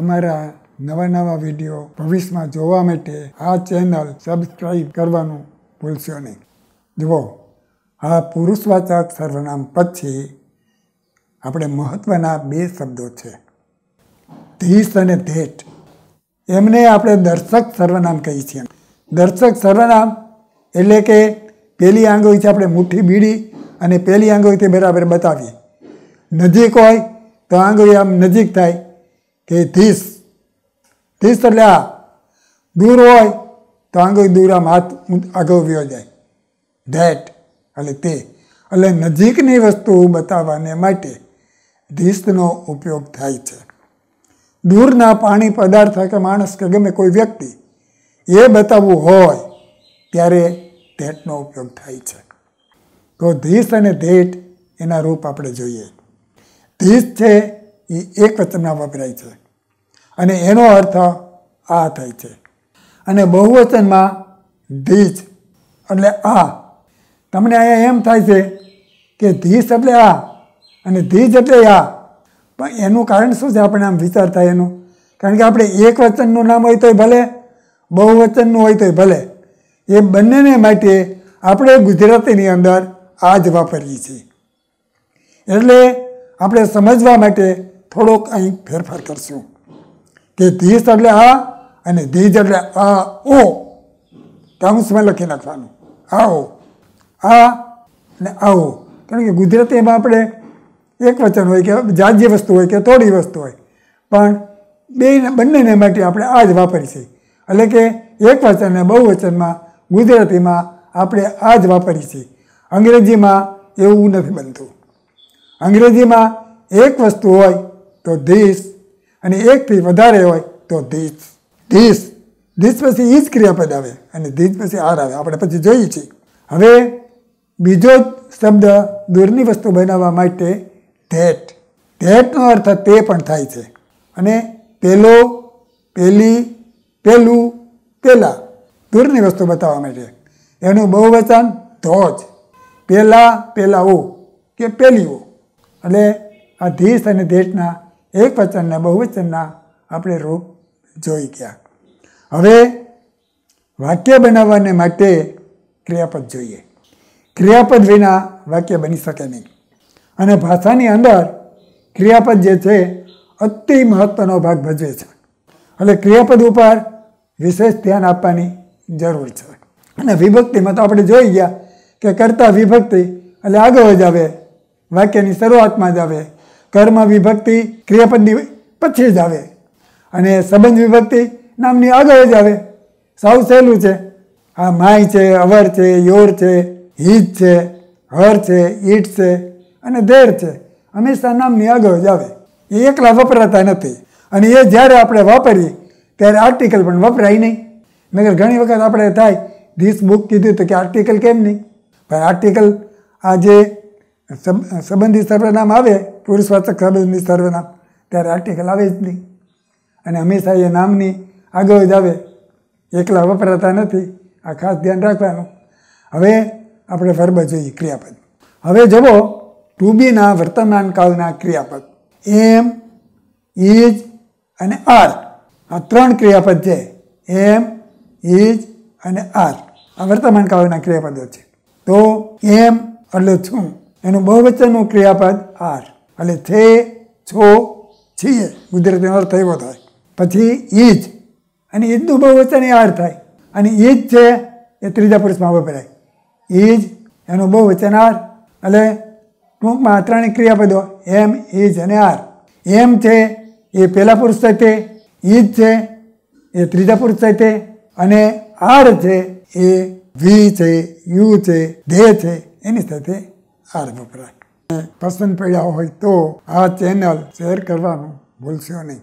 અમારા નવા નવા વિડીયો ભવિષ્યમાં જોવા માટે આ ચેનલ સબસ્ક્રાઈબ કરવાનું ભૂલશો નહીં જુઓ આ પુરુષવાચક સર્વનામ પછી આપણે મહત્ત્વના બે શબ્દો છે ધીસ અને ધેટ એમને આપણે દર્શક સર્વનામ કહીએ છીએ દર્શક સર્વનામ એટલે કે પહેલી આંગળીથી આપણે મુઠ્ઠી બીડી અને પહેલી આંગળીથી બરાબર બતાવીએ નજીક હોય તો આંગળી આમ નજીક થાય કે ધીસ ધીસ એટલે આ દૂર હોય તો આંગળ દૂર આમ હાથ આગળ વ્યો જાય ધેટ એટલે તે એટલે નજીકની વસ્તુ બતાવવાને માટે ધીસનો ઉપયોગ થાય છે દૂરના પાણી પદાર્થ કે માણસ કે ગમે કોઈ વ્યક્તિ એ બતાવવું હોય ત્યારે ધેટનો ઉપયોગ થાય છે તો ધીસ અને ધેટ એના રૂપ આપણે જોઈએ ધીસ છે એ એક વચનમાં વપરાય છે અને એનો અર્થ આ થાય છે અને બહુવચનમાં ધીચ એટલે આ તમને અહીંયા એમ થાય છે કે ધીસ એટલે આ અને ધીજ એટલે આ પણ એનું કારણ શું છે આપણે આમ વિચાર થાય એનું કારણ કે આપણે એક વચનનું નામ હોય તોય ભલે બહુવચનનું હોય તોય ભલે એ બંનેને માટે આપણે ગુજરાતીની અંદર આ જ વાપરીએ છીએ એટલે આપણે સમજવા માટે થોડોક અહીં ફેરફાર કરશું કે ધીસ એટલે આ અને ધીજ એટલે આ ઓ કાઉન્સમાં લખી નાખવાનું આઓ આ ને આવો કારણ કે ગુજરાતીમાં આપણે એક વચન હોય કે જાજી વસ્તુ હોય કે થોડી વસ્તુ હોય પણ બે બંનેને માટે આપણે આ જ વાપરીએ છીએ એટલે કે એક વચન અને બહુ વચનમાં ગુજરાતીમાં આપણે આ જ વાપરીએ છીએ અંગ્રેજીમાં એવું નથી બનતું અંગ્રેજીમાં એક વસ્તુ હોય તો ધીસ અને એકથી વધારે હોય તો ધીસ ધીસ ધીસ પછી ઈ જ ક્રિયાપદ આવે અને ધીસ પછી આર આવે આપણે પછી જોઈએ છીએ હવે બીજો શબ્દ દૂરની વસ્તુ બનાવવા માટે ધેટ ધેટનો અર્થ તે પણ થાય છે અને પેલો પેલી પેલું પેલા દૂરની વસ્તુ બતાવવા માટે એનું બહુવચન ધોજ પેલા પેલાઓ કે પેલીઓ એટલે આ ધીસ અને દેશના એક વચનના બહુવચનના આપણે રૂપ જોઈ ગયા હવે વાક્ય બનાવવાને માટે ક્રિયાપદ જોઈએ ક્રિયાપદ વિના વાક્ય બની શકે નહીં અને ભાષાની અંદર ક્રિયાપદ જે છે અતિ મહત્ત્વનો ભાગ ભજવે છે એટલે ક્રિયાપદ ઉપર વિશેષ ધ્યાન આપવાની જરૂર છે અને વિભક્તિમાં તો આપણે જોઈ ગયા કે કરતા વિભક્તિ એટલે આગળ જ આવે વાક્યની શરૂઆતમાં જ આવે કર્મ વિભક્તિ ક્રિયાપદની પછી જ આવે અને સંબંધ વિભક્તિ નામની આગળ જ આવે સાવ સહેલું છે આ માય છે અવર છે યોર છે હિત છે હર છે ઈટ છે અને ધેર છે હંમેશા નામની આગળ જ આવે એ એકલા વપરાતા નથી અને એ જ્યારે આપણે વાપરીએ ત્યારે આર્ટિકલ પણ વપરાય નહીં નગર ઘણી વખત આપણે થાય ધીસ બુક કીધું તો કે આર્ટિકલ કેમ નહીં ભાઈ આર્ટિકલ આ જે સંબંધી સર્વનામ આવે પુરુષવાચક સંબંધી સર્વનામ ત્યારે આર્ટિકલ આવે જ નહીં અને હંમેશા એ નામની આગળ જ આવે એકલા વપરાતા નથી આ ખાસ ધ્યાન રાખવાનું હવે આપણે વર્બ જોઈએ ક્રિયાપદ હવે જવો ટુ બીના વર્તમાન કાળના ક્રિયાપદ એમ ઇજ અને આર આ ત્રણ ક્રિયાપદ છે એમ ઇજ અને આર આ વર્તમાન કાળના ક્રિયાપદો છે તો એમ એટલે છું એનું બહુવચનનું ક્રિયાપદ આર એટલે થે છો છીએ ગુજરાતીનો અર્થ થયો થાય પછી ઈજ અને ઈજનું બહુવચન એ આર થાય અને ઈજ છે એ ત્રીજા પુરુષમાં વપરાય ઈજ એનું બહુવચન આર એટલે ટૂંકમાં આ ત્રણેય ક્રિયાપદો એમ ઈજ અને આર એમ છે એ પહેલા પુરુષ થાય તે ઈજ છે એ ત્રીજા પુરુષ થાય તે અને આર છે એ વી છે યુ છે ધે છે એની સાથે આર વપરાય પસંદ પડ્યા હોય તો આ ચેનલ શેર કરવાનું ભૂલશો નહીં